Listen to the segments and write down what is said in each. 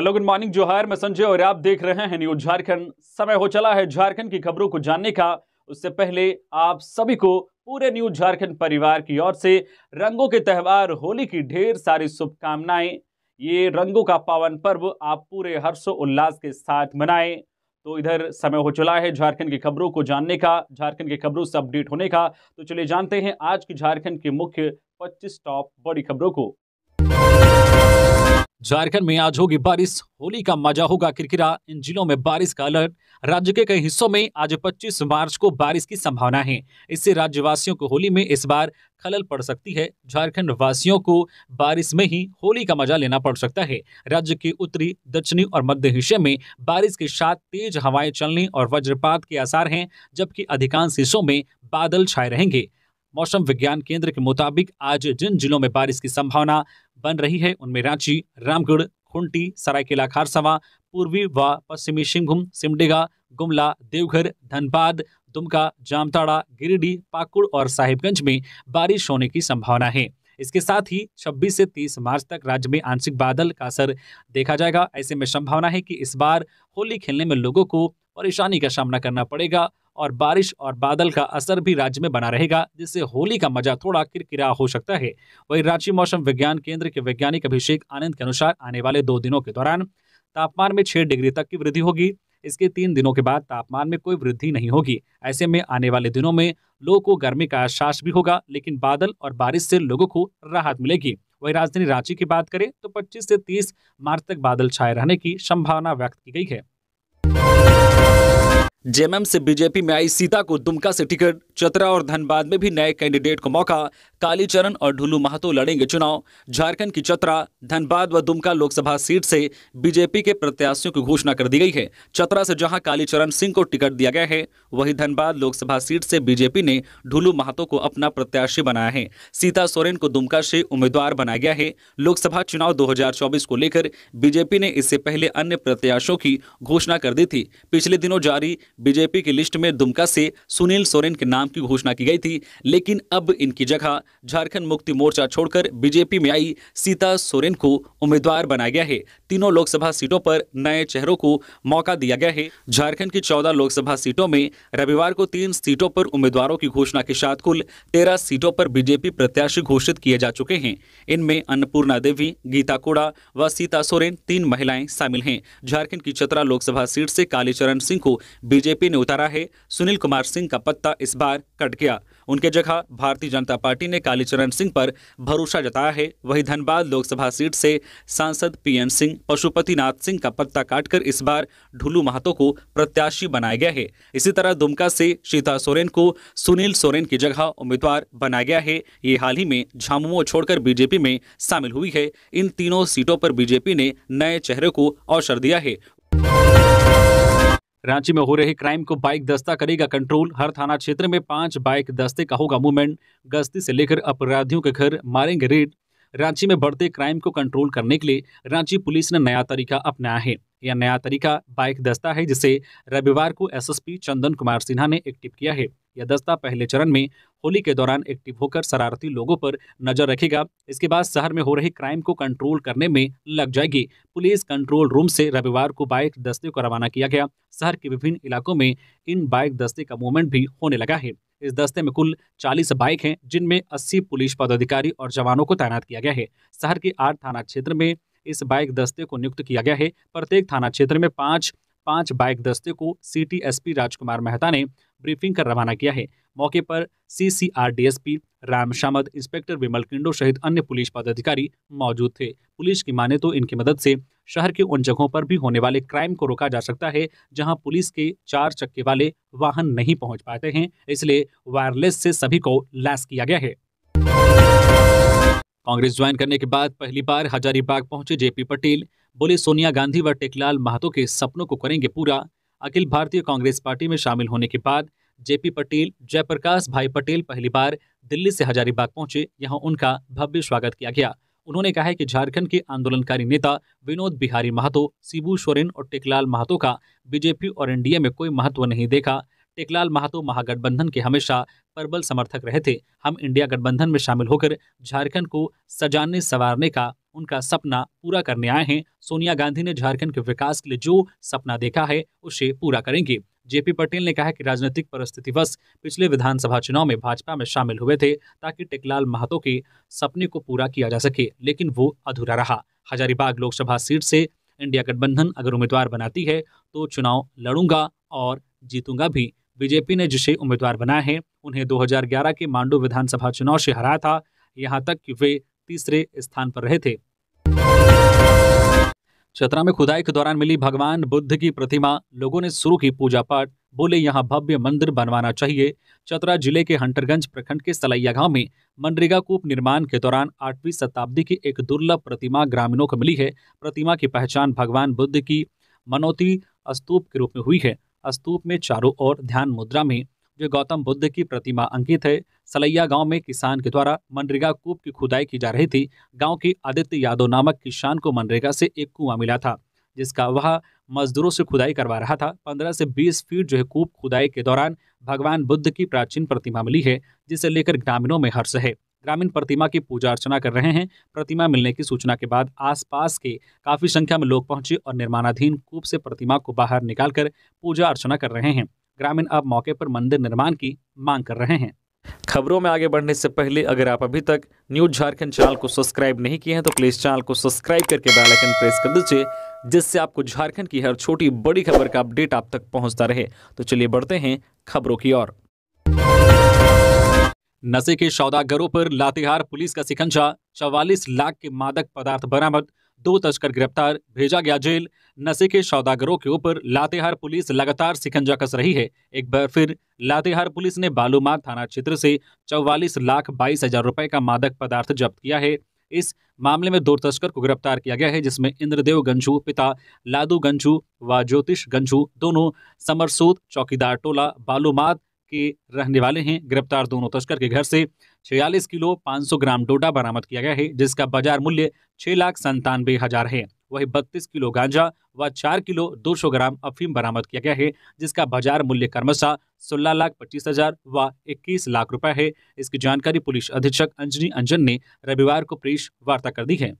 hello good morning जोहार मैं संजय और आप देख रहे हैं न्यूज झारखंड समय हो चला है झारखंड की खबरों को जानने का उससे पहले आप सभी को पूरे न्यूज झारखंड परिवार की ओर से रंगों के त्यौहार होली की ढेर सारी शुभकामनाएं ये रंगों का पावन पर्व आप पूरे हर्षोल्लास के साथ मनाएं तो इधर समय हो चला है झारखंड की खबरों को जानने का झारखंड की खबरों से अपडेट होने का तो चलिए जानते हैं आज की झारखंड की मुख्य 25 टॉप बड़ी खबरों को झारखंड में आज होगी बारिश होली का मजा होगा किरकिरा इन जिलों में बारिश का अलर्ट राज्य के कई हिस्सों में आज 25 मार्च को बारिश की संभावना है इससे राज्यवासियों को होली में इस बार खलल पड़ सकती है झारखंड वासियों को बारिश में ही होली का मजा लेना पड़ सकता है राज्य के उत्तरी दक्षिणी और मध्य हिस्से में बारिश के साथ तेज हवाएं चलने और वज्रपात के आसार हैं जबकि अधिकांश हिस्सों में बादल छाए रहेंगे मौसम विज्ञान केंद्र के मुताबिक आज जिन जिलों में बारिश की संभावना बन रही है उनमें रांची रामगढ़ खुंटी सरायकेला खारसवा पूर्वी व पश्चिमी सिंहभूम सिमडेगा गुमला देवघर धनबाद दुमका जामताड़ा गिरिडीह पाकुड़ और साहिबगंज में बारिश होने की संभावना है इसके साथ ही 26 से 30 मार्च तक राज्य में आंशिक बादल का असर देखा जाएगा ऐसे में संभावना है कि इस बार होली खेलने में लोगों को परेशानी का सामना करना पड़ेगा और बारिश और बादल का असर भी राज्य में बना रहेगा जिससे होली का मजा थोड़ा किरकिरा हो सकता है वहीं रांची मौसम विज्ञान केंद्र के वैज्ञानिक अभिषेक आनंद के अनुसार आने वाले दो दिनों के दौरान तापमान में छह डिग्री तक की वृद्धि होगी इसके तीन दिनों के बाद तापमान में कोई वृद्धि नहीं होगी ऐसे में आने वाले दिनों में लोगों को गर्मी का एहसास भी होगा लेकिन बादल और बारिश से लोगों को राहत मिलेगी वही राजधानी रांची की बात करें तो 25 से 30 मार्च तक बादल छाए रहने की संभावना व्यक्त की गई है जेएमएम से बीजेपी में आई सीता को दुमका से टिकट चतरा और धनबाद में भी नए कैंडिडेट को मौका कालीचरण और ढुलू महतो लड़ेंगे चुनाव झारखंड की चतरा धनबाद व दुमका लोकसभा सीट से बीजेपी के प्रत्याशियों की घोषणा कर दी गई है चतरा से जहां कालीचरण सिंह को टिकट दिया गया है वहीं धनबाद लोकसभा सीट से बीजेपी ने ढुलू महतो को अपना प्रत्याशी बनाया है सीता सोरेन को दुमका से उम्मीदवार बनाया गया है लोकसभा चुनाव दो को लेकर बीजेपी ने इससे पहले अन्य प्रत्याशियों की घोषणा कर दी थी पिछले दिनों जारी बीजेपी की लिस्ट में दुमका से सुनील सोरेन के नाम की घोषणा की गई थी लेकिन अब इनकी जगह झारखंड मुक्ति मोर्चा छोड़कर बीजेपी में आई सीता सोरेन को उम्मीदवार बनाया गया है तीनों लोकसभा सीटों पर नए चेहरों को मौका दिया गया है झारखंड की चौदह लोकसभा सीटों में रविवार को तीन सीटों पर उम्मीदवारों की घोषणा के साथ कुल तेरह सीटों पर बीजेपी प्रत्याशी घोषित किए जा चुके हैं इनमें अन्नपूर्णा देवी गीता कोड़ा व सीता सोरेन तीन महिलाएं शामिल हैं झारखंड की चतरा लोकसभा सीट से कालीचरण सिंह को बीजेपी ने उतारा है सुनील कुमार सिंह का पत्ता इस बार कट गया उनके जगह भारतीय जनता पार्टी ने कालीचरण सिंह पर भरोसा जताया है वहीं धनबाद लोकसभा सीट से सांसद पीएन सिंह पशुपतिनाथ सिंह का पत्ता काटकर इस बार ढुलू महतो को प्रत्याशी बनाया गया है इसी तरह दुमका से सीता सोरेन को सुनील सोरेन की जगह उम्मीदवार बनाया गया है ये हाल ही में झामुमो छोड़कर बीजेपी में शामिल हुई है इन तीनों सीटों पर बीजेपी ने नए चेहरे को अवसर दिया है रांची में हो रहे क्राइम को बाइक दस्ता करेगा कंट्रोल हर थाना क्षेत्र में पांच बाइक दस्ते का होगा मूवमेंट गश्ती से लेकर अपराधियों के घर मारेंगे रेड रांची में बढ़ते क्राइम को कंट्रोल करने के लिए रांची पुलिस ने नया तरीका अपनाया है यह नया तरीका बाइक दस्ता है जिसे रविवार को एसएसपी चंदन कुमार सिन्हा ने एक्टिव किया है यह दस्ता पहले चरण में होली के दौरान एक्टिव होकर शरारती लोगों पर नजर रखेगा इसके बाद शहर में हो रही क्राइम को कंट्रोल करने में लग जाएगी पुलिस कंट्रोल रूम से रविवार को बाइक दस्ते को रवाना किया गया शहर के विभिन्न इलाकों में इन बाइक दस्ते का मूवमेंट भी होने लगा है इस दस्ते में कुल 40 बाइक हैं जिनमें 80 पुलिस पदाधिकारी और जवानों को तैनात किया गया है शहर के आठ थाना क्षेत्र में इस बाइक दस्ते को नियुक्त किया गया है प्रत्येक थाना क्षेत्र में पाँच पांच बाइक दस्ते को सिटी राजकुमार मेहता ने ब्रीफिंग कर रवाना किया है मौके पर एस पी राम शामद इंस्पेक्टर विमल किंडो सहित अन्य पुलिस पदाधिकारी मौजूद थे पुलिस की माने तो इनकी मदद से शहर के उन जगहों पर भी होने वाले क्राइम को रोका जा सकता है जहां पुलिस के चार चक्के वाले वाहन नहीं पहुंच पाते हैं इसलिए वायरलेस से सभी को लैस किया गया है कांग्रेस ज्वाइन करने के बाद पहली बार हजारीबाग पहुंचे जेपी पटेल बोले सोनिया गांधी व टेकलाल महतो के सपनों को करेंगे पूरा अखिल भारतीय कांग्रेस पार्टी में शामिल होने के बाद जेपी पटेल जयप्रकाश भाई पटेल पहली बार दिल्ली से हजारीबाग पहुंचे यहां उनका भव्य स्वागत किया गया उन्होंने कहा है कि झारखंड के आंदोलनकारी नेता विनोद बिहारी महतो शिबू सोरेन और टेकलाल महतो का बीजेपी और एनडीए में कोई महत्व नहीं देखा टेकलाल महातो महागठबंधन के हमेशा प्रबल समर्थक रहे थे हम इंडिया गठबंधन में शामिल होकर झारखंड को सजाने संवारने का उनका सपना पूरा करने आए हैं सोनिया गांधी ने झारखंड के विकास के लिए जो सपना देखा है उसे पूरा करेंगे जेपी पटेल ने कहा कि राजनीतिक परिस्थितिवश पिछले विधानसभा चुनाव में भाजपा में शामिल हुए थे ताकि टेकलाल महतो के सपने को पूरा किया जा सके लेकिन वो अधूरा रहा हजारीबाग लोकसभा सीट से इंडिया गठबंधन अगर उम्मीदवार बनाती है तो चुनाव लड़ूंगा और जीतूंगा भी बीजेपी ने जिसे उम्मीदवार बनाया है उन्हें 2011 के मांडू विधानसभा चुनाव से हराया था यहाँ तक कि वे तीसरे स्थान पर रहे थे चतरा में खुदाई के दौरान मिली भगवान बुद्ध की प्रतिमा लोगों ने शुरू की पूजा पाठ बोले यहाँ भव्य मंदिर बनवाना चाहिए चतरा जिले के हंटरगंज प्रखंड के सलैया गांव में मनरेगा कूप निर्माण के दौरान आठवीं शताब्दी की एक दुर्लभ प्रतिमा ग्रामीणों को मिली है प्रतिमा की पहचान भगवान बुद्ध की मनोती स्तूप के रूप में हुई है स्तूप में चारों ओर ध्यान मुद्रा में जो गौतम बुद्ध की प्रतिमा अंकित है सलैया गांव में किसान के द्वारा मनरेगा कूप की खुदाई की जा रही थी गांव के आदित्य यादव नामक किसान को मनरेगा से एक कुआं मिला था जिसका वह मजदूरों से खुदाई करवा रहा था पंद्रह से बीस फीट जो है कूप खुदाई के दौरान भगवान बुद्ध की प्राचीन प्रतिमा मिली है जिसे लेकर ग्रामीणों में हर्ष है ग्रामीण प्रतिमा की पूजा अर्चना कर रहे हैं प्रतिमा मिलने की सूचना के बाद आसपास के काफ़ी संख्या में लोग पहुंचे और निर्माणाधीन कूप से प्रतिमा को बाहर निकालकर पूजा अर्चना कर रहे हैं ग्रामीण अब मौके पर मंदिर निर्माण की मांग कर रहे हैं खबरों में आगे बढ़ने से पहले अगर आप अभी तक न्यूज झारखंड चैनल को सब्सक्राइब नहीं किए हैं तो प्लीज चैनल को सब्सक्राइब करके बेलाइकन प्रेस कर दीजिए जिससे आपको झारखंड की हर छोटी बड़ी खबर का अपडेट आप तक पहुंचता रहे तो चलिए बढ़ते हैं खबरों की ओर नशे के सौदागरों पर लातेहार पुलिस का शिकंजा चौवालीस लाख के मादक पदार्थ बरामद दो तस्कर गिरफ्तार भेजा गया जेल नशे के सौदागरों के ऊपर लातेहार पुलिस लगातार सिकंजा कस रही है एक बार फिर लातेहार पुलिस ने बालूमाथ थाना क्षेत्र से चौवालीस लाख बाईस हजार रुपए का मादक पदार्थ जब्त किया है इस मामले में दो तस्कर को गिरफ्तार किया गया है जिसमें इंद्रदेव गंजू पिता लादू गंजू व ज्योतिष गंजू दोनों समरसूद चौकीदार टोला बालूमाथ के रहने वाले हैं गिरफ्तार दोनों तस्कर के घर से छियालीस किलो 500 ग्राम डोडा बरामद किया गया है जिसका बाजार मूल्य छह लाख संतानवे हजार है वही बत्तीस किलो गांजा व चार किलो 200 ग्राम अफीम बरामद किया गया है जिसका बाजार मूल्य कर्मशा सोलह लाख पच्चीस हजार व इक्कीस लाख रुपए है इसकी जानकारी पुलिस अधीक्षक अंजनी अंजन ने रविवार को प्रेस वार्ता कर दी है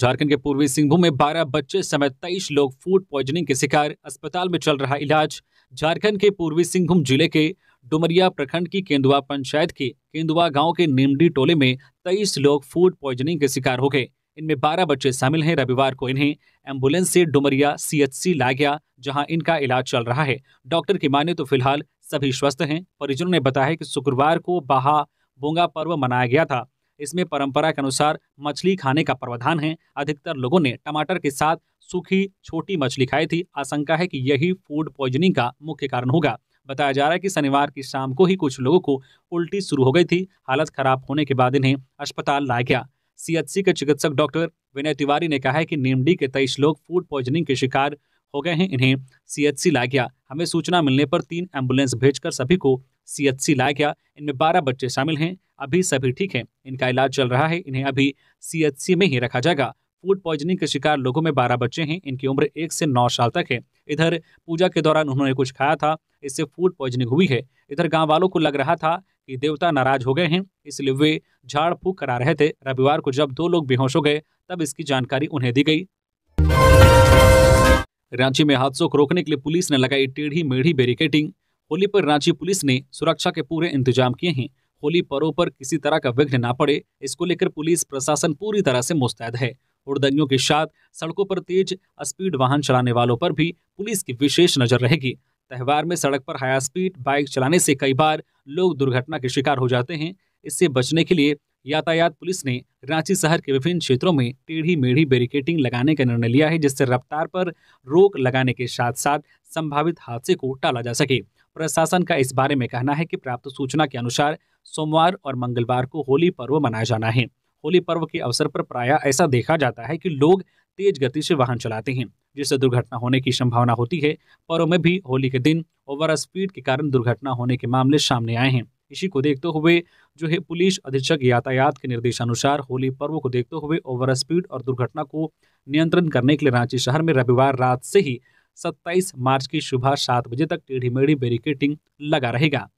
झारखंड के पूर्वी सिंहभूम में 12 बच्चे समेत 23 लोग फूड पॉइजनिंग के शिकार अस्पताल में चल रहा इलाज झारखंड के पूर्वी सिंहभूम जिले के डुमरिया प्रखंड की केंदुआ पंचायत के केंदुआ गांव के निमडी टोले में तेईस लोग फूड पॉइजनिंग के शिकार हो गए इनमें 12 बच्चे शामिल हैं रविवार को इन्हें एम्बुलेंस से डुमरिया सीएचसी लाया गया जहां इनका इलाज चल रहा है डॉक्टर की माने तो फिलहाल सभी स्वस्थ हैं परिजनों ने बताया कि शुक्रवार को बहा बोंगा पर्व मनाया गया था इसमें परंपरा के अनुसार मछली खाने का प्रावधान है अधिकतर लोगों ने टमाटर के साथ सूखी छोटी मछली खाई थी आशंका है कि यही फूड पॉइजनिंग का मुख्य कारण होगा बताया जा रहा है कि शनिवार की शाम को ही कुछ लोगों को उल्टी शुरू हो गई थी हालत खराब होने के बाद इन्हें अस्पताल लाया गया सीएचसी के चिकित्सक डॉक्टर विनय तिवारी ने कहा है कि नीमडी के तेईस लोग फूड पॉइजनिंग के शिकार हो गए हैं इन्हें सीएचसी लाया गया हमें सूचना मिलने पर तीन एम्बुलेंस भेजकर सभी को सीएचसी लाया गया इनमें बारह बच्चे शामिल हैं अभी सभी ठीक हैं इनका इलाज चल रहा है इन्हें अभी सीएचसी में ही रखा जाएगा फूड पॉइजनिंग के शिकार लोगों में बारह बच्चे हैं इनकी उम्र एक से नौ साल तक है इधर पूजा के दौरान उन्होंने कुछ खाया था इससे फूड पॉइजनिंग हुई है इधर गांव वालों को लग रहा था कि देवता नाराज हो गए हैं इसलिए वे झाड़ फूक करा रहे थे रविवार को जब दो लोग बेहोश हो गए तब इसकी जानकारी उन्हें दी गई रांची में हादसों को रोकने के लिए पुलिस ने लगाई टेढ़ी मेढ़ी बैरिकेडिंग होली पर रांची पुलिस ने सुरक्षा के पूरे इंतजाम किए हैं होली पर्व पर किसी तरह का विघ्न ना पड़े इसको लेकर पुलिस प्रशासन पूरी तरह से मुस्तैद है उड़दंगों के साथ सड़कों पर तेज स्पीड वाहन चलाने वालों पर भी पुलिस की विशेष नजर रहेगी त्यौहार में सड़क पर हाई स्पीड बाइक चलाने से कई बार लोग दुर्घटना के शिकार हो जाते हैं इससे बचने के लिए यातायात पुलिस ने रांची शहर के विभिन्न क्षेत्रों में टेढ़ी मेढ़ी बैरिकेटिंग लगाने का निर्णय लिया है जिससे रफ्तार पर रोक लगाने के साथ साथ संभावित हादसे को टाला जा सके प्रशासन का इस बारे में कहना है कि प्राप्त सूचना के अनुसार सोमवार और मंगलवार को होली पर्व मनाया जाना है होली पर्व के अवसर पर प्रायः ऐसा देखा जाता है कि लोग तेज गति से वाहन चलाते हैं जिससे दुर्घटना होने की संभावना होती है पर्व में भी होली के दिन ओवर स्पीड के कारण दुर्घटना होने के मामले सामने आए हैं इसी को देखते हुए जो है पुलिस अधीक्षक यातायात के निर्देशानुसार होली पर्व को देखते हुए ओवर स्पीड और दुर्घटना को नियंत्रण करने के लिए रांची शहर में रविवार रात से ही 27 मार्च की सुबह सात बजे तक टेढ़ी मेढ़ी बैरिकेटिंग लगा रहेगा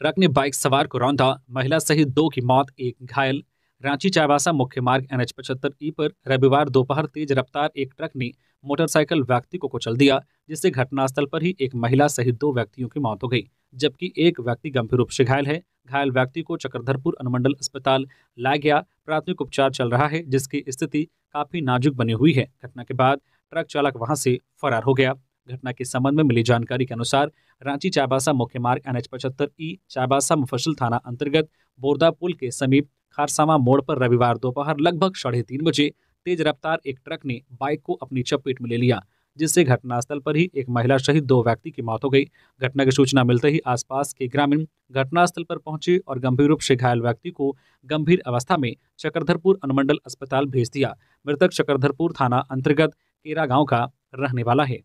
ट्रक ने बाइक सवार को रौंदा महिला सहित दो की मौत एक घायल रांची चाईबासा मुख्य मार्ग एन एच पचहत्तर ई पर रविवार दोपहर तेज रफ्तार एक ट्रक ने मोटरसाइकिल व्यक्ति को कुचल दिया जिससे घटनास्थल पर ही एक महिला सहित दो व्यक्तियों की मौत हो गई जबकि एक व्यक्ति गंभीर रूप से घायल है घायल व्यक्ति को चक्रधरपुर अनुमंडल अस्पताल लाया गया प्राथमिक उपचार चल रहा है जिसकी स्थिति काफी नाजुक बनी हुई है घटना के बाद ट्रक चालक वहां से फरार हो गया घटना के संबंध में मिली जानकारी के अनुसार रांची चाबासा मुख्य मार्ग एन एच पचहत्तर ई चाबासा मुफसिल थाना अंतर्गत बोरदा पुल के समीप खारसामा मोड़ पर रविवार दोपहर लगभग साढ़े तीन बजे तेज रफ्तार एक ट्रक ने बाइक को अपनी चपेट में ले लिया जिससे घटनास्थल पर ही एक महिला सहित दो व्यक्ति की मौत हो गई घटना की सूचना मिलते ही आसपास के ग्रामीण घटनास्थल पर पहुंचे और गंभीर रूप से घायल व्यक्ति को गंभीर अवस्था में चक्रधरपुर अनुमंडल अस्पताल भेज दिया मृतक चक्रधरपुर थाना अंतर्गत केरा गांव का रहने वाला है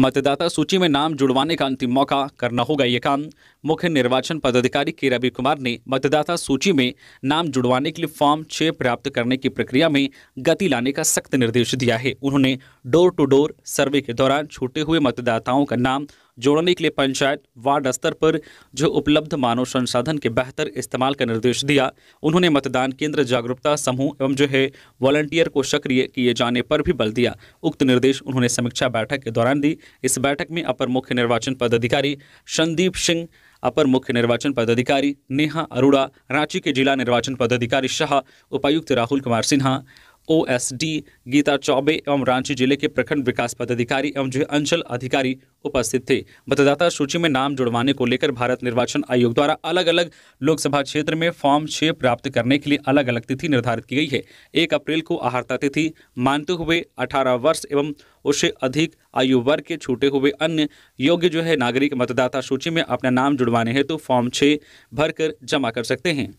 मतदाता सूची में नाम जुड़वाने का अंतिम मौका करना होगा ये काम मुख्य निर्वाचन पदाधिकारी के रवि कुमार ने मतदाता सूची में नाम जुड़वाने के लिए फॉर्म छः प्राप्त करने की प्रक्रिया में गति लाने का सख्त निर्देश दिया है उन्होंने डोर टू डोर सर्वे के दौरान छूटे हुए मतदाताओं का नाम जोड़ने के लिए पंचायत वार्ड स्तर पर जो उपलब्ध मानव संसाधन के बेहतर इस्तेमाल का निर्देश दिया उन्होंने मतदान केंद्र जागरूकता समूह एवं जो है वॉलंटियर को सक्रिय किए जाने पर भी बल दिया उक्त निर्देश उन्होंने समीक्षा बैठक के दौरान दी इस बैठक में अपर मुख्य निर्वाचन पदाधिकारी संदीप सिंह अपर मुख्य निर्वाचन पदाधिकारी नेहा अरोड़ा रांची के जिला निर्वाचन पदाधिकारी शाह उपायुक्त राहुल कुमार सिन्हा ओएसडी गीता चौबे एवं रांची जिले के प्रखंड विकास पदाधिकारी एवं जो अंचल अधिकारी उपस्थित थे मतदाता सूची में नाम जुड़वाने को लेकर भारत निर्वाचन आयोग द्वारा अलग अलग लोकसभा क्षेत्र में फॉर्म छः प्राप्त करने के लिए अलग अलग तिथि निर्धारित की गई है एक अप्रैल को आहारता तिथि मानते हुए अठारह वर्ष एवं उससे अधिक आयु वर्ग के छूटे हुए अन्य योग्य जो है नागरिक मतदाता सूची में अपना नाम जुड़वाने हैं तो फॉर्म छः भरकर जमा कर सकते हैं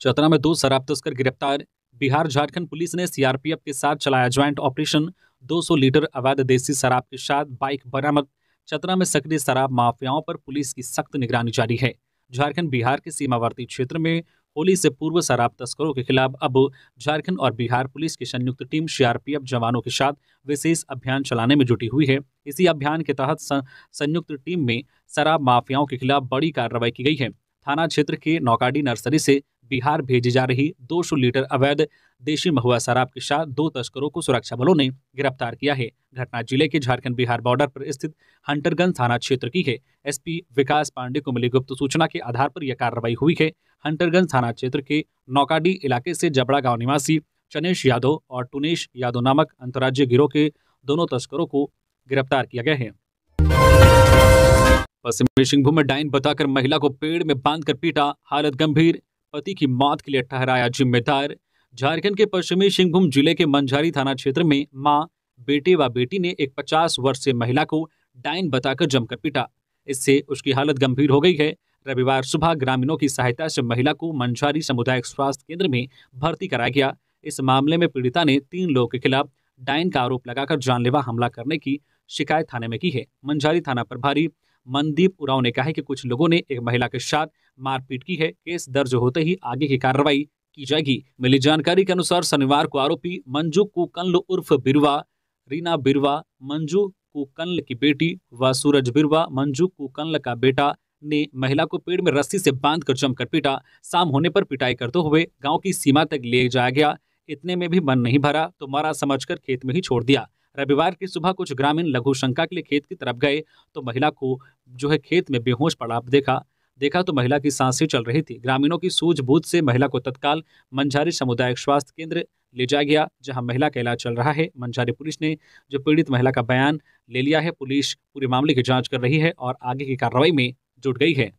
चतरा में दो शराब तस्कर गिरफ्तार बिहार झारखंड पुलिस ने सीआरपीएफ के साथ चलाया ज्वाइंट ऑपरेशन 200 लीटर अवैध देसी शराब के साथ बाइक बरामद चतरा में सक्रिय शराब माफियाओं पर पुलिस की सख्त निगरानी जारी है झारखंड बिहार के सीमावर्ती क्षेत्र में होली से पूर्व शराब तस्करों के खिलाफ अब झारखंड और बिहार पुलिस की संयुक्त टीम सीआरपीएफ जवानों के साथ विशेष अभियान चलाने में जुटी हुई है इसी अभियान के तहत संयुक्त टीम में शराब माफियाओं के खिलाफ बड़ी कार्रवाई की गई है थाना क्षेत्र के नौकाडी नर्सरी से बिहार भेजी जा रही 200 लीटर अवैध देशी महुआ शराब के साथ दो तस्करों को सुरक्षा बलों ने गिरफ्तार किया है घटना जिले के झारखंड बिहार बॉर्डर पर स्थित हंटरगंज थाना क्षेत्र की है एसपी विकास पांडे को मिली गुप्त सूचना के आधार पर यह कार्रवाई हुई है हंटरगंज थाना क्षेत्र के नौकाडी इलाके से जबड़ा गाँव निवासी चनेश यादव और टुनेश यादव नामक अंतर्राज्य गिरोह के दोनों तस्करों को गिरफ्तार किया गया है पश्चिमी सिंहभूम में डाइन बताकर महिला को पेड़ में बांधकर पीटा हालत गंभीर पति की मौत के लिए ठहराया जिम्मेदार झारखंड के पश्चिमी सिंहभूम जिले के मंझारी थाना क्षेत्र में मां बेटे व बेटी ने एक 50 वर्षीय महिला को डाइन बताकर जमकर पीटा इससे उसकी हालत गंभीर हो गई है रविवार सुबह ग्रामीणों की सहायता से महिला को मंझारी सामुदायिक स्वास्थ्य केंद्र में भर्ती कराया गया इस मामले में पीड़िता ने तीन लोगों के खिलाफ डाइन का आरोप लगाकर जानलेवा हमला करने की शिकायत थाने में की है मंझारी थाना प्रभारी मनदीप उराव ने कहा है कि कुछ लोगों ने एक महिला के साथ मारपीट की है केस दर्ज होते ही आगे की कार्रवाई की जाएगी मिली जानकारी के अनुसार शनिवार को आरोपी मंजू कुकल उर्फ बिरवा रीना बिरवा मंजू कुकल की बेटी व सूरज बिरवा मंजू कुकल का बेटा ने महिला को पेड़ में रस्सी से बांध कर जमकर पीटा शाम होने पर पिटाई करते हुए गांव की सीमा तक ले जाया गया इतने में भी मन नहीं भरा तो मारा समझकर खेत में ही छोड़ दिया रविवार की सुबह कुछ ग्रामीण लघु शंका के लिए खेत की तरफ गए तो महिला को जो है खेत में बेहोश पड़ा देखा देखा तो महिला की सांसें चल रही थी ग्रामीणों की सूझबूझ से महिला को तत्काल मंझारी सामुदायिक स्वास्थ्य केंद्र ले जाया गया जहां महिला का इलाज चल रहा है मंझारी पुलिस ने जो पीड़ित महिला का बयान ले लिया है पुलिस पूरे मामले की जांच कर रही है और आगे की कार्रवाई में जुट गई है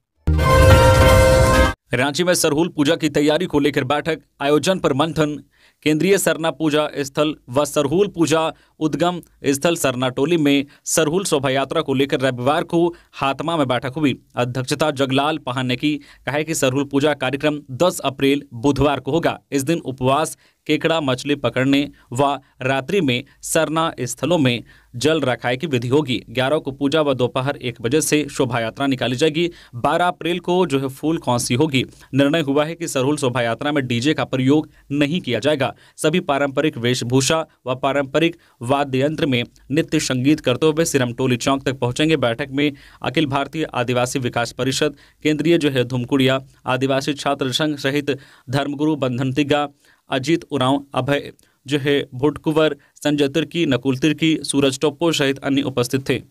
रांची में सरहुल पूजा की तैयारी को लेकर बैठक आयोजन पर मंथन केंद्रीय सरना पूजा स्थल व सरहुल पूजा उद्गम स्थल सरना टोली में सरहुल शोभा यात्रा को लेकर रविवार को हाथमा में बैठक हुई अध्यक्षता जगलाल पहान ने की कहा कि सरहुल पूजा कार्यक्रम 10 अप्रैल बुधवार को होगा इस दिन उपवास केकड़ा मछली पकड़ने व रात्रि में सरना स्थलों में जल रखाए की विधि होगी ग्यारह को पूजा व दोपहर एक बजे से शोभा यात्रा निकाली जाएगी बारह अप्रैल को जो है फूल कौंसी होगी निर्णय हुआ है कि सरहुल शोभा यात्रा में डीजे का प्रयोग नहीं किया जाएगा सभी पारंपरिक वेशभूषा व पारंपरिक वाद्य यंत्र में नित्य संगीत करते हुए सिरम टोली चौक तक पहुंचेंगे बैठक में अखिल भारतीय आदिवासी विकास परिषद केंद्रीय जो है धुमकुड़िया आदिवासी छात्र संघ सहित धर्मगुरु बंधन तिग्गा अजीत उरांव अभय जो है भुटकुवर संजय तिर्की नकुल तिर्की सूरज टोप्पो सहित अन्य उपस्थित थे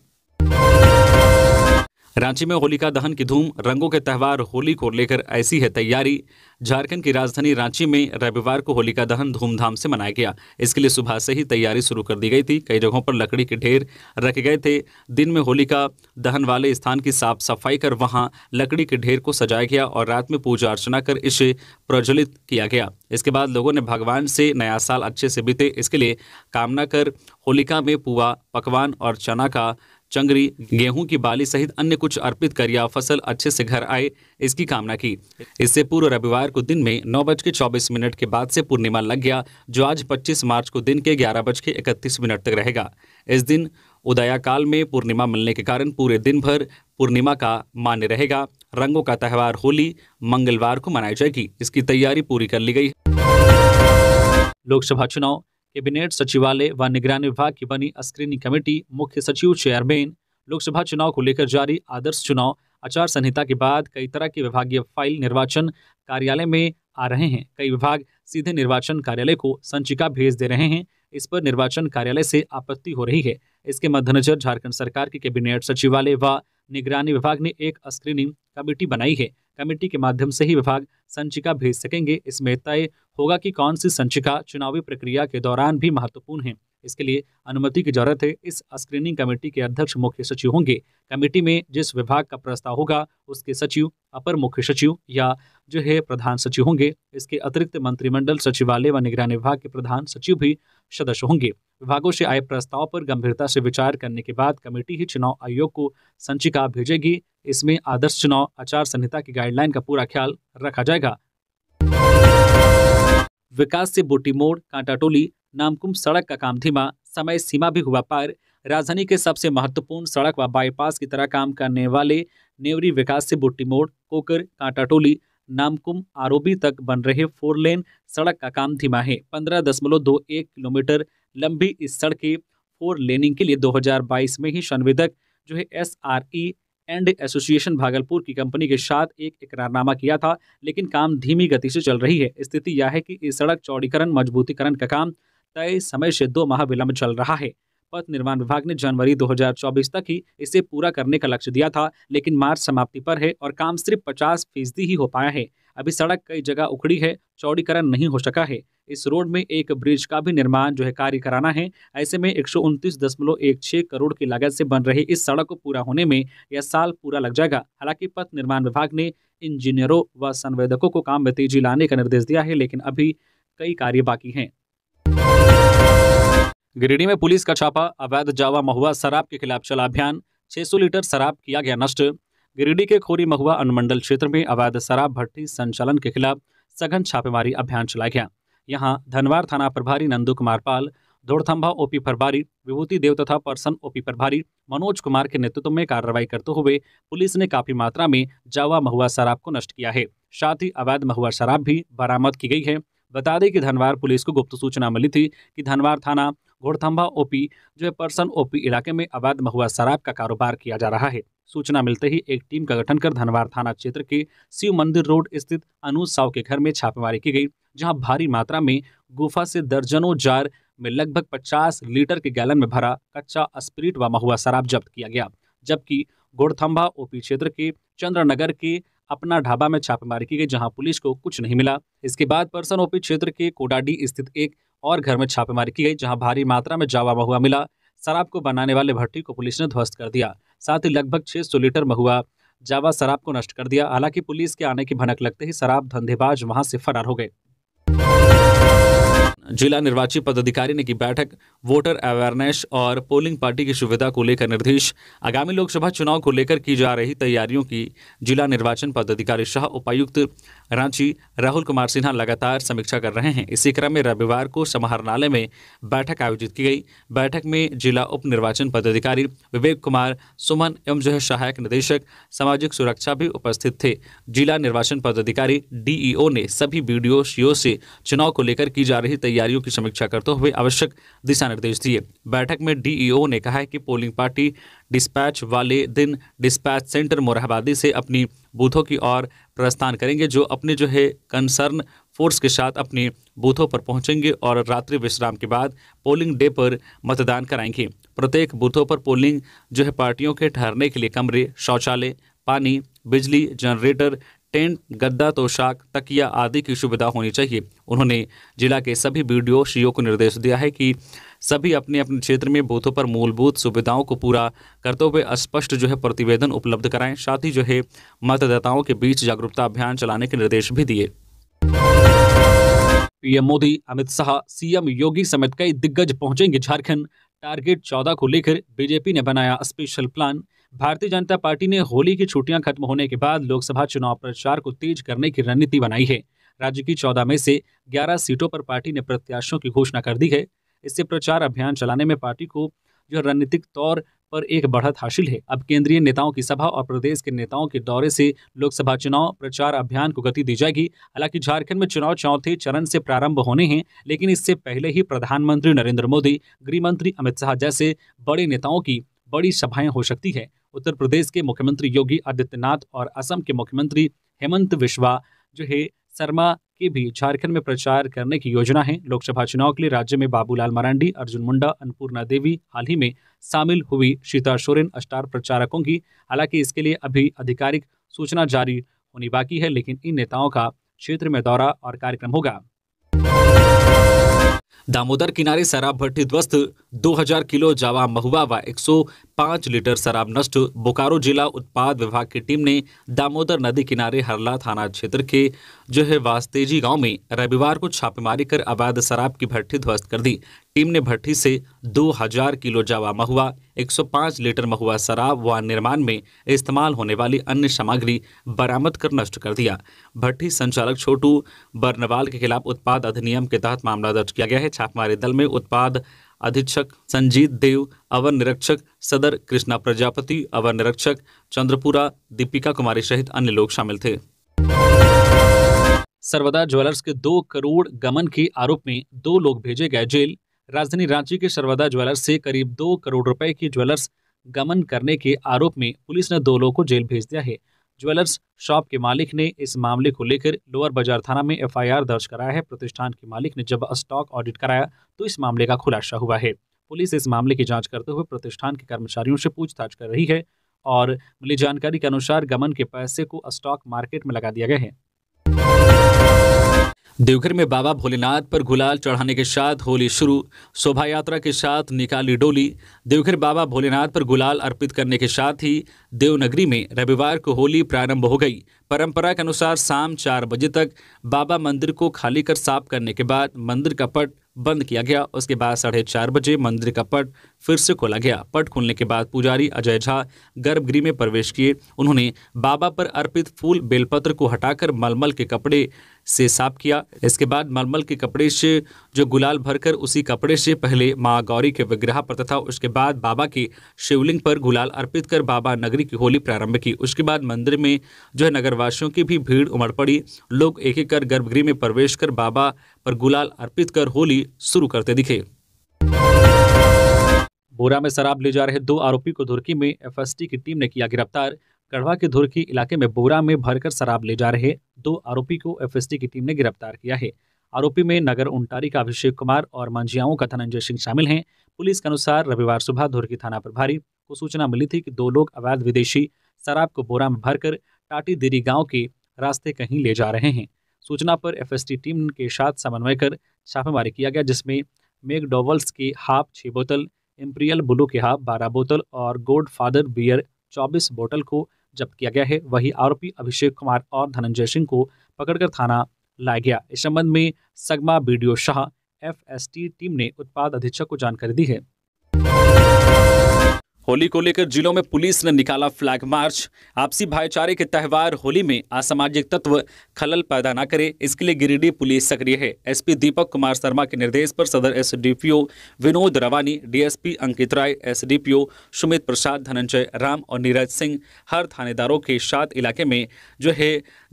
रांची में होलिका दहन की धूम रंगों के त्यौहार होली को लेकर ऐसी है तैयारी झारखंड की राजधानी रांची में रविवार को होलिका दहन धूमधाम से मनाया गया इसके लिए सुबह से ही तैयारी शुरू कर दी गई थी कई जगहों पर लकड़ी के ढेर रखे गए थे दिन में होलिका दहन वाले स्थान की साफ सफाई कर वहां लकड़ी के ढेर को सजाया गया और रात में पूजा अर्चना कर इसे प्रज्वलित किया गया इसके बाद लोगों ने भगवान से नया साल अच्छे से बीते इसके लिए कामना कर होलिका में पुआ पकवान और चना का चंगरी गेहूं की बाली सहित अन्य कुछ अर्पित कर या फसल अच्छे से घर आए इसकी कामना की इससे पूर्व रविवार को दिन में नौ बज के चौबीस मिनट के बाद से पूर्णिमा लग गया जो आज 25 मार्च को दिन के ग्यारह बज के इकतीस मिनट तक रहेगा इस दिन उदया काल में पूर्णिमा मिलने के कारण पूरे दिन भर पूर्णिमा का मान्य रहेगा रंगों का त्यौहार होली मंगलवार को मनाई जाएगी इसकी तैयारी पूरी कर ली गई लोकसभा चुनाव कैबिनेट सचिवालय व निगरानी विभाग की बनी स्क्रीनिंग कमेटी मुख्य सचिव चेयरमैन लोकसभा चुनाव को लेकर जारी आदर्श चुनाव आचार संहिता के बाद कई तरह के विभागीय फाइल निर्वाचन कार्यालय में आ रहे हैं कई विभाग सीधे निर्वाचन कार्यालय को संचिका भेज दे रहे हैं इस पर निर्वाचन कार्यालय से आपत्ति हो रही है इसके मद्देनजर झारखंड सरकार के कैबिनेट सचिवालय व निगरानी विभाग ने एक स्क्रीनिंग कमेटी बनाई है कमेटी के माध्यम से ही विभाग संचिका भेज सकेंगे इसमें तय होगा कि कौन सी संचिका चुनावी प्रक्रिया के दौरान भी महत्वपूर्ण है इसके लिए अनुमति की जरूरत है इस स्क्रीनिंग कमेटी के अध्यक्ष मुख्य सचिव होंगे कमेटी में जिस विभाग का प्रस्ताव होगा उसके सचिव अपर मुख्य सचिव या जो है प्रधान सचिव होंगे इसके अतिरिक्त मंत्रिमंडल सचिवालय व निगरानी विभाग के प्रधान सचिव भी सदस्य होंगे विभागों से आए प्रस्ताव पर गंभीरता से विचार करने के बाद कमेटी ही चुनाव आयोग को संचिका भेजेगी इसमें आदर्श चुनाव आचार संहिता की गाइडलाइन का पूरा ख्याल रखा जाएगा विकास से बोटी मोड़ कांटाटोली नामकुम सड़क का काम धीमा समय सीमा भी हुआ पार राजधानी के सबसे महत्वपूर्ण सड़क व बाईपास की तरह काम करने वाले नेवरी विकास से बुट्टी मोड़ कोकर कांटाटोली नामकुम आरोबी तक बन रहे फोर लेन सड़क का काम धीमा है पंद्रह दशमलव दो एक किलोमीटर लंबी इस सड़क के फोर लेनिंग के लिए 2022 में ही संवेदक जो है S R E and association Bhagalpur की कंपनी के साथ एक इकरारनामा किया था लेकिन काम धीमी गति से चल रही है स्थिति यह है कि इस सड़क चौड़ीकरण मजबूतीकरण का काम तय समय से दो माह विलंब चल रहा है पथ निर्माण विभाग ने जनवरी 2024 तक ही इसे पूरा करने का लक्ष्य दिया था लेकिन मार्च समाप्ति पर है और काम सिर्फ पचास फीसदी ही हो पाया है अभी सड़क कई जगह उखड़ी है चौड़ीकरण नहीं हो सका है इस रोड में एक ब्रिज का भी निर्माण जो है कार्य कराना है ऐसे में एक करोड़ की लागत से बन रही इस सड़क को पूरा होने में यह साल पूरा लग जाएगा हालांकि पथ निर्माण विभाग ने इंजीनियरों व संवेदकों को काम में तेजी लाने का निर्देश दिया है लेकिन अभी कई कार्य बाकी है गिरिडीह में पुलिस का छापा अवैध जावा महुआ शराब के खिलाफ चला अभियान छह लीटर शराब किया गया नष्ट गिरिडीह के खोरी महुआ अनुमंडल क्षेत्र में अवैध शराब भट्टी संचालन के खिलाफ सघन छापेमारी अभियान चलाया गया यहाँ धनवार थाना प्रभारी नंदू कुमार पाल धोड़थम्भा ओपी प्रभारी विभूति देव तथा पर्सन ओपी प्रभारी मनोज कुमार के नेतृत्व में कार्रवाई करते हुए पुलिस ने काफी मात्रा में जावा महुआ शराब को नष्ट किया है साथ ही अवैध महुआ शराब भी बरामद की गई है बता दें कि धनवार पुलिस को गुप्त सूचना मिली थी कि धनवार थाना घोड़थम्बा ओपी जो है पर्सन ओपी इलाके में अवैध महुआ शराब का कारोबार किया जा रहा है सूचना मिलते ही एक टीम का गठन कर धनवार थाना क्षेत्र के शिव मंदिर रोड स्थित अनुज साव के घर में छापेमारी की गई जहां भारी मात्रा में गुफा से दर्जनों जार में लगभग 50 लीटर के गैलन में भरा कच्चा स्प्रिट व महुआ शराब जब्त किया गया जबकि गोड़थम्बा ओपी क्षेत्र के चंद्रनगर के अपना ढाबा में छापेमारी की गई जहां पुलिस को कुछ नहीं मिला इसके बाद पर्सन ओपी क्षेत्र के कोडाडी स्थित एक और घर में छापेमारी की गई जहां भारी मात्रा में जावा महुआ मिला शराब को बनाने वाले भट्टी को पुलिस ने ध्वस्त कर दिया साथ ही लगभग सौ लीटर महुआ जावा शराब को नष्ट कर दिया हालांकि पुलिस के आने की भनक लगते ही शराब धंधेबाज वहां से फरार हो गए जिला निर्वाची पदाधिकारी ने की बैठक वोटर अवेयरनेस और पोलिंग पार्टी की सुविधा को लेकर निर्देश आगामी लोकसभा चुनाव को लेकर की जा रही तैयारियों की जिला निर्वाचन पदाधिकारी शाह उपायुक्त रांची राहुल कुमार सिन्हा लगातार समीक्षा कर रहे हैं इसी क्रम में रविवार को समाहरणालय में बैठक आयोजित की गई बैठक में जिला उप निर्वाचन पदाधिकारी विवेक कुमार सुमन एवं जो है सहायक निदेशक सामाजिक सुरक्षा भी उपस्थित थे जिला निर्वाचन पदाधिकारी डीईओ ने सभी बी सीओ से चुनाव को लेकर की जा रही तैयारियों की समीक्षा करते हुए आवश्यक दिशा निर्देश दिए बैठक में डीईओ ने कहा है कि पोलिंग पार्टी डिस्पैच वाले दिन डिस्पैच सेंटर मोरहाबादी से अपनी बूथों की ओर प्रस्थान करेंगे जो अपने जो है कंसर्न फोर्स के साथ अपने बूथों पर पहुंचेंगे और रात्रि विश्राम के बाद पोलिंग डे पर मतदान कराएंगे प्रत्येक बूथों पर पोलिंग जो है पार्टियों के ठहरने के लिए कमरे शौचालय पानी बिजली जनरेटर टेंट गद्दा तोशाक तकिया आदि की सुविधा होनी चाहिए उन्होंने जिला के सभी बीडीओ सीओ को निर्देश दिया है कि सभी अपने अपने क्षेत्र में बूथों पर मूलभूत सुविधाओं को पूरा करते हुए स्पष्ट जो है प्रतिवेदन उपलब्ध कराएं साथ ही जो है मतदाताओं के बीच जागरूकता अभियान चलाने के निर्देश भी दिए पीएम मोदी अमित शाह सीएम योगी समेत कई दिग्गज पहुंचेंगे झारखंड टारगेट चौदह को लेकर बीजेपी ने बनाया स्पेशल प्लान भारतीय जनता पार्टी ने होली की छुट्टियां खत्म होने के बाद लोकसभा चुनाव प्रचार को तेज करने की रणनीति बनाई है राज्य की चौदह में से ग्यारह सीटों पर पार्टी ने प्रत्याशियों की घोषणा कर दी है इससे प्रचार अभियान चलाने में पार्टी को जो रणनीतिक तौर पर एक बढ़त हासिल है अब केंद्रीय नेताओं की सभा और प्रदेश के नेताओं के दौरे से लोकसभा चुनाव प्रचार अभियान को गति दी जाएगी हालांकि झारखंड में चुनाव चौथे चरण से प्रारंभ होने हैं लेकिन इससे पहले ही प्रधानमंत्री नरेंद्र मोदी गृह मंत्री अमित शाह जैसे बड़े नेताओं की बड़ी सभाएं हो सकती है उत्तर प्रदेश के मुख्यमंत्री योगी आदित्यनाथ और असम के मुख्यमंत्री हेमंत विश्वा जो है शर्मा के भी झारखंड में प्रचार करने की योजना है लोकसभा चुनाव के लिए राज्य में बाबूलाल मरांडी अर्जुन मुंडा अन्नपूर्णा देवी हाल ही में शामिल हुई शीता सोरेन स्टार प्रचारकों की हालांकि इसके लिए अभी आधिकारिक सूचना जारी होनी बाकी है लेकिन इन नेताओं का क्षेत्र में दौरा और कार्यक्रम होगा दामोदर किनारे शराब भट्टी ध्वस्त 2000 किलो जावा महुआ व 105 लीटर शराब नष्ट बोकारो जिला उत्पाद विभाग की टीम ने दामोदर नदी किनारे हरला थाना क्षेत्र के जो है वास्तेजी गांव में रविवार को छापेमारी कर अवैध शराब की भट्टी ध्वस्त कर दी टीम ने भट्टी से 2000 किलो जावा महुआ 105 लीटर महुआ शराब व निर्माण में इस्तेमाल होने वाली अन्य सामग्री बरामद कर नष्ट कर दिया भट्टी संचालक छोटू बर्नवाल के खिलाफ उत्पाद अधिनियम के तहत मामला दर्ज किया गया है छापेमारी दल में उत्पाद अधीक्षक संजीत देव अवर निरीक्षक सदर कृष्णा प्रजापति अवर निरीक्षक चंद्रपुरा दीपिका कुमारी सहित अन्य लोग शामिल थे सर्वदा ज्वेलर्स के दो करोड़ गमन के आरोप में दो लोग भेजे गए जेल राजधानी रांची के सर्वदा ज्वेलर्स से करीब दो करोड़ रुपए की ज्वेलर्स गमन करने के आरोप में पुलिस ने दो लोगों को जेल भेज दिया है ज्वेलर्स शॉप के मालिक ने इस मामले को लेकर लोअर बाजार थाना में एफआईआर दर्ज कराया है प्रतिष्ठान के मालिक ने जब स्टॉक ऑडिट कराया तो इस मामले का खुलासा हुआ है पुलिस इस मामले की जांच करते हुए प्रतिष्ठान के कर्मचारियों से पूछताछ कर रही है और मिली जानकारी के अनुसार गमन के पैसे को स्टॉक मार्केट में लगा दिया गया है देवघर में बाबा भोलेनाथ पर गुलाल चढ़ाने के साथ होली शुरू शोभा यात्रा के साथ निकाली डोली देवघर बाबा भोलेनाथ पर गुलाल अर्पित करने के साथ ही देवनगरी में रविवार को होली प्रारंभ हो गई परंपरा के अनुसार शाम चार बजे तक बाबा मंदिर को खाली कर साफ करने के बाद मंदिर का पट बंद किया गया उसके बाद साढ़े चार बजे मंदिर का पट फिर से खोला गया पट खुलने के बाद पुजारी अजय झा गर्भगृह में प्रवेश किए उन्होंने बाबा पर अर्पित फूल बेलपत्र को हटाकर मलमल के कपड़े से साफ किया इसके बाद मलमल के कपड़े से जो गुलाल भरकर उसी कपड़े से पहले माँ गौरी के विग्रह पर तथा उसके बाद बाबा के शिवलिंग पर गुलाल अर्पित कर बाबा नगरी की होली प्रारंभ की उसके बाद मंदिर में जो है नगर शहरवासियों की भी भीड़ उमड़ पड़ी लोग एक एक कर गर्भगृह में प्रवेश कर बाबा पर गुलाल अर्पित कर होली शुरू करते दिखे बोरा में शराब ले जा रहे दो आरोपी को धुरकी में एफएसटी की टीम ने किया गिरफ्तार गढ़वा के धुरकी इलाके में बोरा में भरकर शराब ले जा रहे दो आरोपी को एफएसटी की टीम ने गिरफ्तार किया है आरोपी में नगर उंटारी का अभिषेक कुमार और मंझियाओं का धनंजय सिंह शामिल हैं पुलिस के अनुसार रविवार सुबह धुरकी थाना प्रभारी को सूचना मिली थी कि दो लोग अवैध विदेशी शराब को बोरा में भरकर टाटी देरी गांव के रास्ते कहीं ले जा रहे हैं सूचना पर एफएसटी टीम के साथ समन्वय कर छापेमारी किया गया जिसमें मेग डोवल्स की हाफ छः बोतल इम्पीरियल ब्लू के हाफ बारह बोतल और गोड फादर बियर चौबीस बोतल को जब्त किया गया है वही आरोपी अभिषेक कुमार और धनंजय सिंह को पकड़कर थाना लाया गया इस संबंध में सगमा बीडीओ शाह एफएसटी टीम ने उत्पाद अधीक्षक को जानकारी दी है होली को लेकर जिलों में पुलिस ने निकाला फ्लैग मार्च आपसी भाईचारे के त्यौहार होली में असामाजिक तत्व खलल पैदा न करे इसके लिए गिरिडीह पुलिस सक्रिय है एसपी दीपक कुमार शर्मा के निर्देश पर Sadar SDPO Vinod Rawani DSP Ankit Rai SDPO Sumit Prasad Dhananjay Ram और नीरज सिंह हर थानेदारों के साथ इलाके में जो है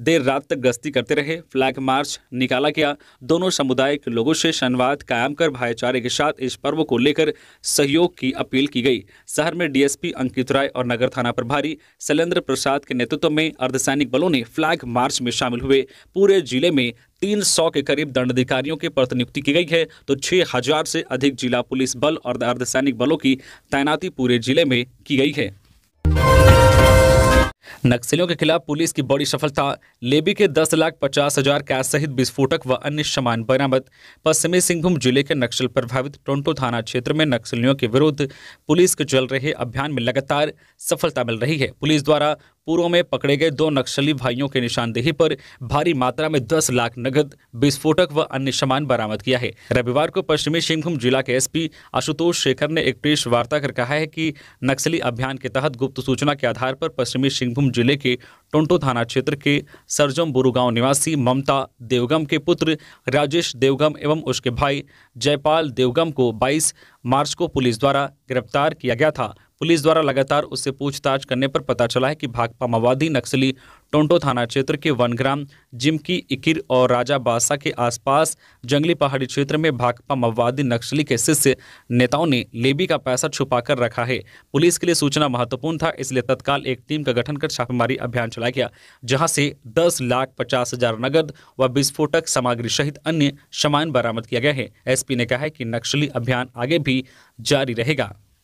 देर रात तक गश्ती करते रहे फ्लैग मार्च निकाला गया दोनों समुदाय के लोगों से संवाद कायम कर भाईचारे के साथ इस पर्व को लेकर सहयोग की अपील की गई शहर में में डीएसपी अंकित राय और नगर थाना प्रभारी शैलेन्द्र प्रसाद के नेतृत्व में अर्धसैनिक बलों ने फ्लैग मार्च में शामिल हुए पूरे जिले में 300 के करीब दंडाधिकारियों की प्रतिनियुक्ति की गई है तो 6000 से अधिक जिला पुलिस बल और अर्धसैनिक बलों की तैनाती पूरे जिले में की गई है नक्सलियों के खिलाफ पुलिस की बड़ी सफलता लेबी के दस लाख पचास हजार कैश सहित विस्फोटक व अन्य सामान बरामद पश्चिमी सिंहभूम जिले के नक्सल प्रभावित टोंटो थाना क्षेत्र में नक्सलियों के विरुद्ध पुलिस के चल रहे अभियान में लगातार सफलता मिल रही है पुलिस द्वारा पूर्व में पकड़े गए दो नक्सली भाइयों की निशानदेही पर भारी मात्रा में 10 लाख नगद विस्फोटक व अन्य सामान बरामद किया है रविवार को पश्चिमी सिंहभूम जिला के एसपी आशुतोष शेखर ने एक प्रेस वार्ता कर कहा है कि नक्सली अभियान के तहत गुप्त सूचना के आधार पर पश्चिमी सिंहभूम जिले के टोंटो थाना क्षेत्र के सरजम बुरुगांव निवासी ममता देवगम के पुत्र राजेश देवगम एवं उसके भाई जयपाल देवगम को 22 मार्च को पुलिस द्वारा गिरफ्तार किया गया था पुलिस द्वारा लगातार उससे पूछताछ करने पर पता चला है कि भाकपा माओवादी नक्सली टोंटो थाना क्षेत्र के वनग्राम जिमकी इकिर और राजा बासा के आसपास जंगली पहाड़ी क्षेत्र में भाकपा माओवादी नक्सली के शिष्य नेताओं ने लेबी का पैसा छुपा कर रखा है पुलिस के लिए सूचना महत्वपूर्ण था इसलिए तत्काल एक टीम का गठन कर छापेमारी अभियान चलाया गया जहाँ से दस लाख पचास हजार नगद व विस्फोटक सामग्री सहित अन्य सामान बरामद किया गया है एस ने कहा है कि नक्सली अभियान आगे भी जारी रहेगा